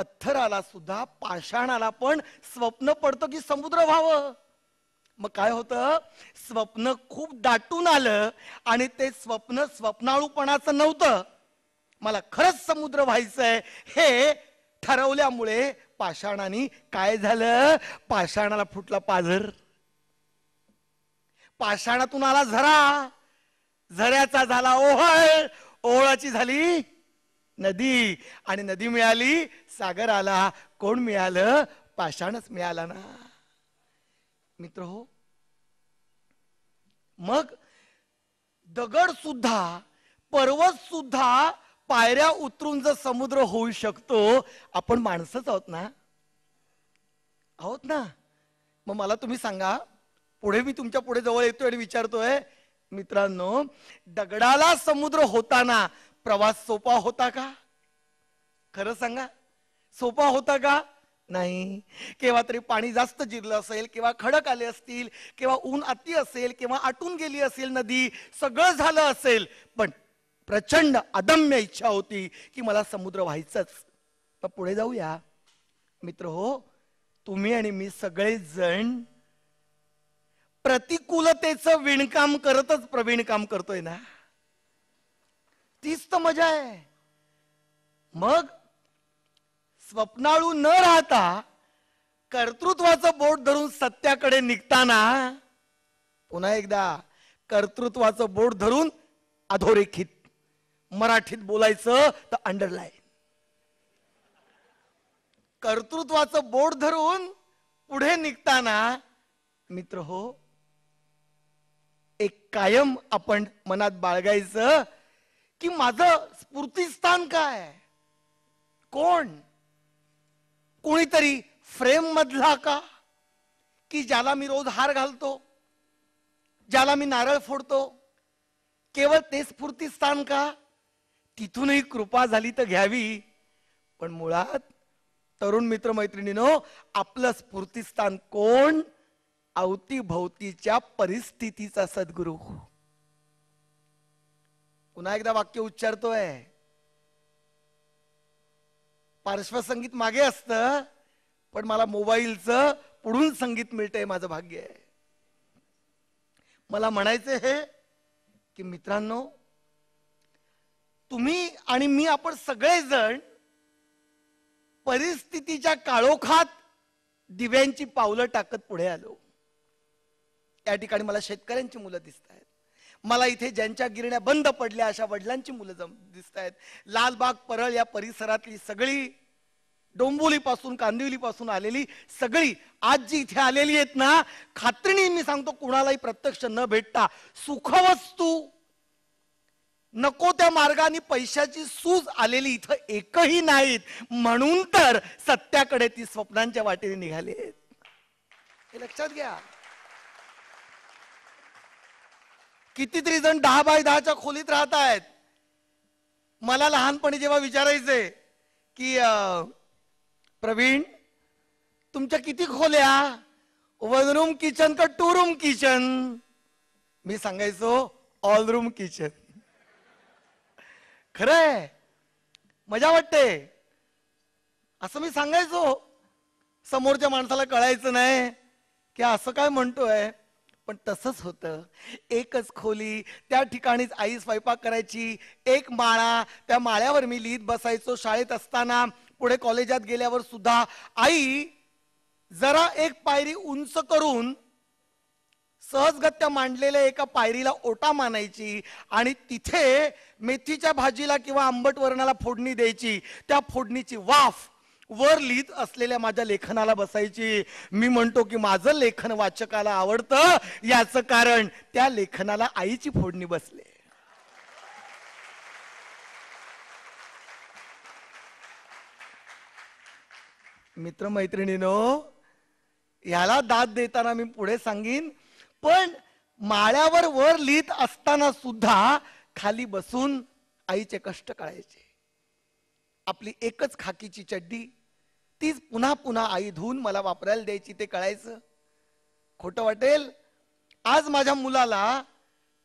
पत्थराला सुद्धा पाषाणाला पण स्वप्न पडतं की समुद्र व्हावं मग काय होतं स्वप्न खूप दाटून आलं आणि ते स्वप्न स्वप्नाळूपणाचं नव्हतं मला खरंच समुद्र व्हायचंय हे ठरवल्यामुळे पाषाणाने काय झालं पाषाणाला फुटला पाझर पाषाणातून आला झरा झऱ्याचा झाला ओहळ ओहळाची झाली नदी आणि नदी मिळाली सागर आला कोण मिळालं पाषाणच मिळाला ना मित्र हो मग दगड सुद्धा पर्वत सुद्धा पायऱ्या उतरून जर समुद्र होऊ शकतो आपण माणसंच आहोत ना आहोत ना मग मला तुम्ही सांगा पुढे मी तुमच्या पुढे जवळ येतोय आणि विचारतोय मित्रांनो दगडाला समुद्र होताना प्रवास सोपा होता का खरं सांगा सोपा होता का नाही केव्हा तरी पाणी जास्त जिरलं असेल किंवा खडक आले असतील किंवा ऊन अति असेल किंवा आटून गेली असेल नदी सगळं झालं असेल पण प्रचंड अदम्य इच्छा होती की मला समुद्र व्हायचंच पण पुढे जाऊया मित्र हो तुम्ही आणि मी सगळेजण प्रतिकूलतेचं विणकाम करतच प्रवीण काम करतोय ना तीच तर मजा आहे मग स्वप्नाळू न राहता कर्तृत्वाचं बोट धरून सत्याकडे निघताना पुन्हा एकदा कर्तृत्वाचं बोट धरून अधोरेखित मराठीत बोलायचं तर अंडरलाईन कर्तृत्वाचं बोट धरून पुढे निघताना मित्र हो एक कायम आपण मनात बाळगायचं की माझं स्फूर्तीस्थान काय कोण कोणीतरी फ्रेम मधला का की ज्याला मी रोज हार घालतो ज्याला मी नारळ फोडतो केवळ ते स्फूर्तीस्थान का तिथूनही कृपा झाली तर घ्यावी पण मुळात तरुण मित्र मैत्रिणीनो आपलं स्फूर्तीस्थान कोण अवतीभोवतीच्या परिस्थितीचा सद्गुरू पुन्हा एकदा वाक्य उच्चारतोय पार्श्वसंगीत मागे असत पण मला मोबाईलचं पुढून संगीत मिळतंय माझं भाग्य आहे मला म्हणायचं हे की मित्रांनो तुम्ही आणि मी आपण सगळेजण परिस्थितीच्या काळोखात दिव्यांची पावलं टाकत पुढे आलो त्या ठिकाणी मला शेतकऱ्यांची मुलं दिसत आहेत मला इथे ज्यांच्या गिरण्या बंद पडल्या अशा वडिलांची मुलं जम दिसत आहेत लालबाग परळ या परिसरातली सगळी पासून कांदिवली पासून आलेली सगळी आज जी इथे आलेली आहेत ना खात्रीने मी सांगतो कुणालाही प्रत्यक्ष न भेटता सुखवस्तू नको त्या मार्गाने पैशाची सूज आलेली इथं एकही नाहीत म्हणून तर सत्याकडे ती स्वप्नांच्या वाटेने निघाली हे लक्षात घ्या कितीतरी जण दहा बाय दहाच्या खोलीत राहत आहेत मला लहानपणी जेव्हा विचारायचे की प्रवीण तुमच्या किती खोल्या वन रूम किचन का टू रूम किचन मी सांगायचो ऑल रूम किचन खरंय मजा वाटते असं मी सांगायचो समोरच्या माणसाला कळायचं नाही की असं काय म्हणतोय पण तसंच होतं एकच खोली त्या ठिकाणीच आई स्वयंपाक करायची एक माळा त्या माळ्यावर मी लिहित बसायचो शाळेत असताना पुढे कॉलेजात गेल्यावर सुद्धा आई जरा एक पायरी उंच करून सहजगत्या मांडलेल्या एका पायरीला ओटा मानायची आणि तिथे मेथीच्या भाजीला किंवा आंबट वर्णाला फोडणी द्यायची त्या फोडणीची वाफ वर लिहित असलेल्या माझ्या लेखनाला बसायची मी म्हणतो की माझं लेखन वाचकाला आवडतं याच कारण त्या लेखनाला आईची फोडणी बसले मित्र मित्रमैत्रिणीनो याला दाद देताना मी पुढे सांगीन पण माळ्यावर वर लिहित असताना सुद्धा खाली बसून आईचे कष्ट कळायचे आपली एकच खाकीची चड्डी तीच पुन्हा पुन्हा आई धुवून मला वापरायला द्यायची ते कळायचं खोटं वाटेल आज माझ्या मुलाला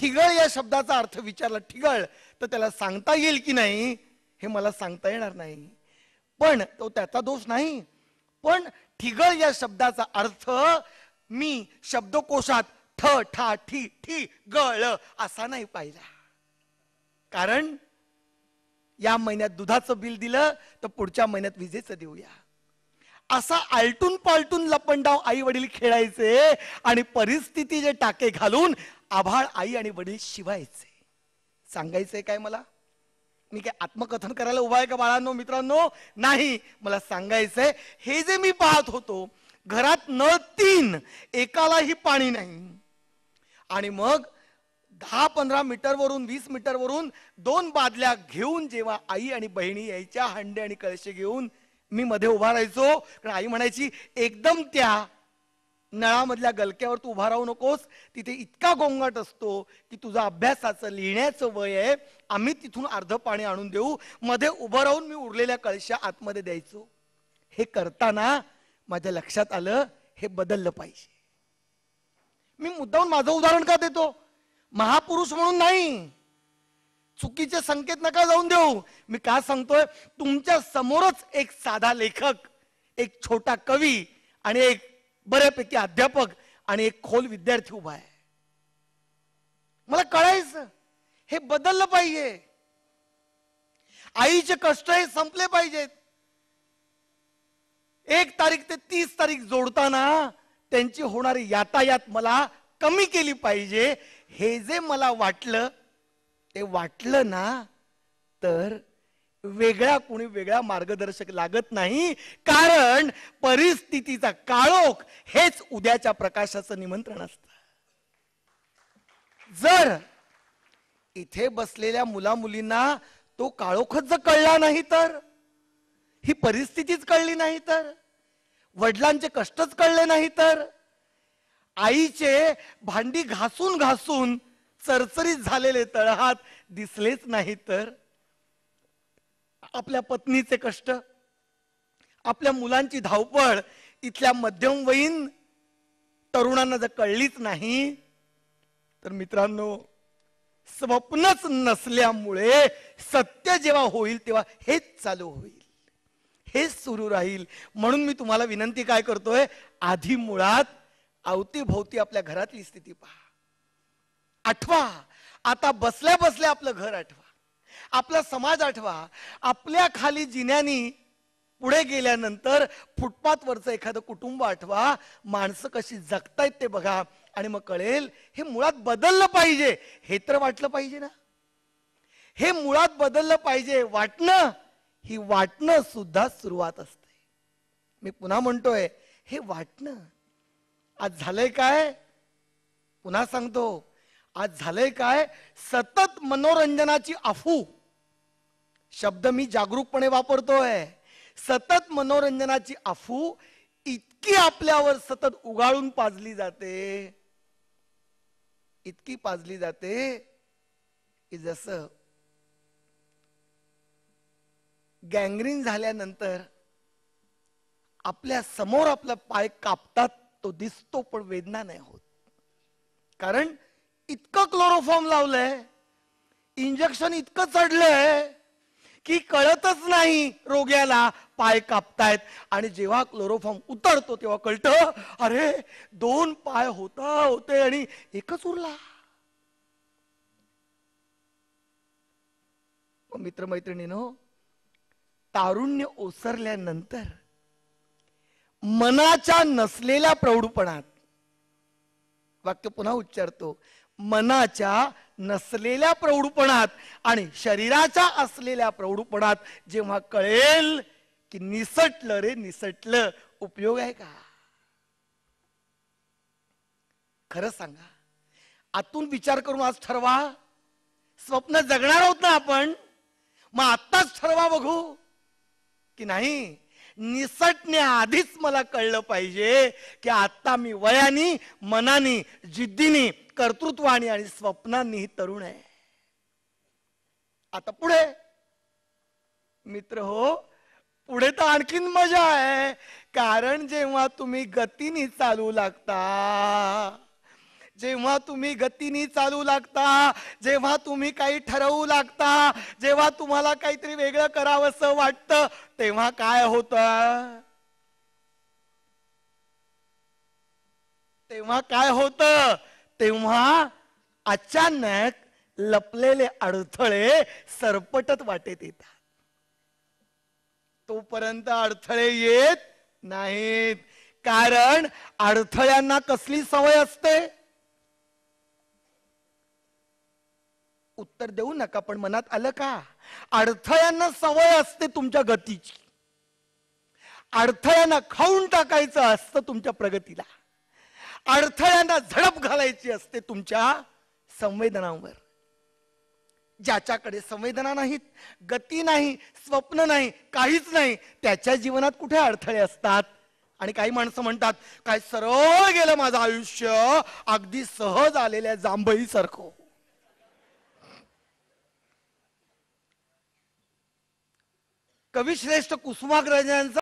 ठिगळ या शब्दाचा अर्थ विचारला ठिगळ तर त्याला सांगता येईल की नाही हे मला सांगता येणार नाही पण तो त्याचा दोष नाही पण ठिगळ या शब्दाचा अर्थ मी शब्दकोशात ठ ठा ठी ठी गळ असा नाही पाहिला कारण या महिन्यात दुधाचं बिल दिलं तर पुढच्या महिन्यात विजेचं देऊया असा आलटून पालटून लपंडाव आई वडील खेळायचे आणि परिस्थितीचे टाके घालून आभाळ आई आणि वडील शिवायचे सांगायचंय काय मला मी काय आत्मकथन करायला उभा आहे का बाळांनो मित्रांनो नाही मला सांगायचंय हे जे मी पाहत होतो घरात नळ तीन एकालाही पाणी नाही आणि मग दहा पंधरा मीटर वरून वीस वरून दोन बादल्या घेऊन जेव्हा आई आणि बहिणी यायच्या हंडे आणि कळशे घेऊन मी मध्ये उभा राहायचो कारण आई म्हणायची एकदम त्या नळामधल्या गलक्यावर तू उभा राहू नकोस तिथे इतका गोंगाट असतो की तुझा अभ्यासाचं लिहिण्याचं वय आहे आम्ही तिथून अर्ध पाणी आणून देऊ मध्ये उभं राहून मी उरलेल्या कळशा आतमध्ये द्यायचो हे करताना माझ्या लक्षात आलं हे बदललं पाहिजे मी मुद्दाहून माझं उदाहरण का देतो महापुरुष म्हणून नाही चुकीचे संकेत नका जाऊन देऊ मी का सांगतोय तुमच्या समोरच एक साधा लेखक एक छोटा कवी आणि एक बऱ्यापैकी अध्यापक आणि एक खोल विद्यार्थी उभा आहे मला कळायचं हे बदललं पाहिजे आईचे कष्ट हे संपले पाहिजेत एक तारीख ते तीस तारीख जोडताना त्यांची होणारी यातायात मला कमी केली पाहिजे हे जे मला वाटलं ते वाटलं ना तर वेगळा कोणी वेगळा मार्गदर्शक लागत नाही कारण परिस्थितीचा काळोख हेच उद्याच्या प्रकाशाचं निमंत्रण असत जर इथे बसलेल्या मुला मुलींना तो काळोखच जर कळला नाही तर ही परिस्थितीच कळली नाही तर वडिलांचे कष्टच कळले नाही तर आईचे भांडी घासून घासून चरचरीत झालेले तळहात दिसलेच नाही तर आपल्या पत्नीचे कष्ट आपल्या मुलांची धावपळ इथल्या मध्यमवयीन तरुणांना जर कळलीच नाही तर मित्रांनो स्वप्नच नसल्यामुळे सत्य जेव्हा होईल तेव्हा हेच चालू होईल हेच सुरू राहील म्हणून मी तुम्हाला विनंती काय करतोय आधी मुळात अवतीभोवती आपल्या घरातली स्थिती पहा आठवा आता बसल्या बसल्या आपलं घर आठवा आपला समाज आठवा आपल्या खाली जिन्यानी पुढे गेल्यानंतर फुटपाथवरचं एखादं कुटुंब आठवा माणसं कशी जगतायत ते बघा आणि मग कळेल हे मुळात बदललं पाहिजे हे तर वाटलं पाहिजे ना हे मुळात बदललं पाहिजे वाटणं ही वाटणं सुद्धा सुरुवात असते मी पुन्हा म्हणतोय हे वाटणं आज झालंय काय पुन्हा सांगतो आज झालंय काय सतत मनोरंजनाची अफू शब्द मी जागरूकपणे वापरतोय सतत मनोरंजनाची अफू इतकी आपल्यावर सतत उगाळून पाजली जाते इतकी पाजली जाते की जसं गँग्रीन झाल्यानंतर आपल्या समोर आपला पाय कापतात तो दिसतो पण वेदना नाही होत कारण क्लोरोफॉर्म लावलंय इंजेक्शन इतकं चढलंय की कळतच नाही रोग्याला पाय कापतायत आणि जेव्हा क्लोरोफॉर्म उतरतो तेव्हा कळतं अरे दोन पाय होता होते आणि एकच उरला मित्रमैत्रिणीनो तारुण्य ओसरल्यानंतर मनाच्या नसलेल्या प्रौढपणात वाक्य पुन्हा उच्चारतो मनाच्या नसलेल्या प्रौढपणात आणि शरीराच्या असलेल्या प्रौढपणात जेव्हा कळेल की निसटलं रे निसटलं उपयोग आहे का खरं सांगा आतून विचार करून आज ठरवा स्वप्न जगणार आहोत ना आपण मग आत्ताच ठरवा बघू की नाही आधीच मला कळलं पाहिजे की आत्ता मी वयानी मनानी जिद्दीनी कर्तृत्व आणि स्वप्नांनी तरुण आहे आता पुढे मित्र हो पुढे तर आणखीन मजा आहे कारण जेव्हा तुम्ही गतीने चालू लागता जेव्हा तुम्ही गतीने चालू लागता जेव्हा तुम्ही काही ठरवू लागता जेव्हा तुम्हाला काहीतरी वेगळं करावंसं वाटतं तेव्हा काय होत तेव्हा काय होतं तेव्हा अचानक लपलेले अडथळे सरपटत वाटेत येतात तोपर्यंत अडथळे येत नाहीत कारण अडथळ्यांना कसली सवय असते उत्तर देऊ नका पण मनात आलं का अडथळ्यांना सवय असते तुमच्या गतीची अडथळ्यांना खाऊन टाकायचं असतं तुमच्या प्रगतीला अडथळ्यांना झडप घालायची असते तुमच्या संवेदनांवर ज्याच्याकडे संवेदना नाहीत गती नाही स्वप्न नाही काहीच नाही त्याच्या जीवनात कुठे अडथळे असतात आणि काही माणसं म्हणतात काय सरळ गेलं माझं आयुष्य अगदी सहज आलेल्या जांभई सारखं कविश्रेष्ठ कुसुमाग्रजांचा